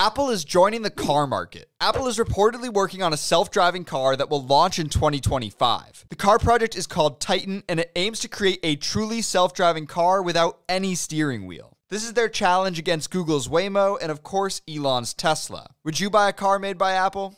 Apple is joining the car market. Apple is reportedly working on a self driving car that will launch in 2025. The car project is called Titan and it aims to create a truly self driving car without any steering wheel. This is their challenge against Google's Waymo and, of course, Elon's Tesla. Would you buy a car made by Apple?